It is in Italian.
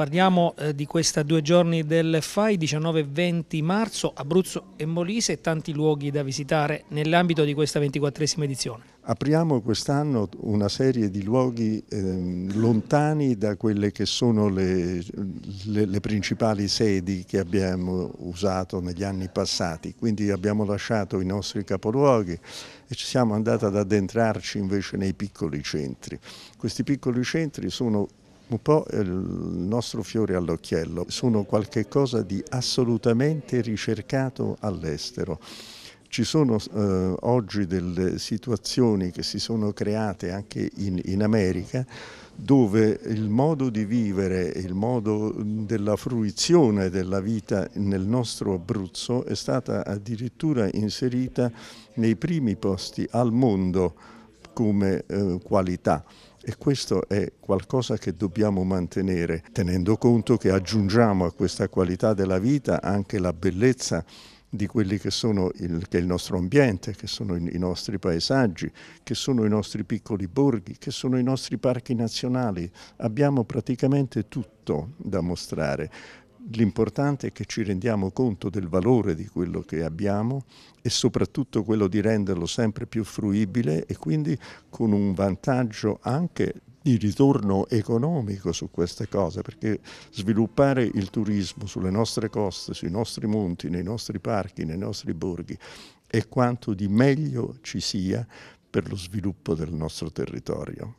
Parliamo eh, di questi due giorni del FAI, 19 e 20 marzo, Abruzzo e Molise e tanti luoghi da visitare nell'ambito di questa 24esima edizione. Apriamo quest'anno una serie di luoghi eh, lontani da quelle che sono le, le, le principali sedi che abbiamo usato negli anni passati, quindi abbiamo lasciato i nostri capoluoghi e ci siamo andati ad addentrarci invece nei piccoli centri. Questi piccoli centri sono un po' il nostro fiore all'occhiello, sono qualcosa di assolutamente ricercato all'estero. Ci sono eh, oggi delle situazioni che si sono create anche in, in America dove il modo di vivere, il modo della fruizione della vita nel nostro Abruzzo è stata addirittura inserita nei primi posti al mondo come eh, qualità. E questo è qualcosa che dobbiamo mantenere, tenendo conto che aggiungiamo a questa qualità della vita anche la bellezza di quelli che sono il, che il nostro ambiente, che sono i, nostri paesaggi, che sono i nostri piccoli borghi, che sono i nostri parchi nazionali. Abbiamo praticamente tutto da mostrare. L'importante è che ci rendiamo conto del valore di quello che abbiamo e soprattutto quello di renderlo sempre più fruibile e quindi con un vantaggio anche di ritorno economico su queste cose, perché sviluppare il turismo sulle nostre coste, sui nostri monti, nei nostri parchi, nei nostri borghi, è quanto di meglio ci sia per lo sviluppo del nostro territorio.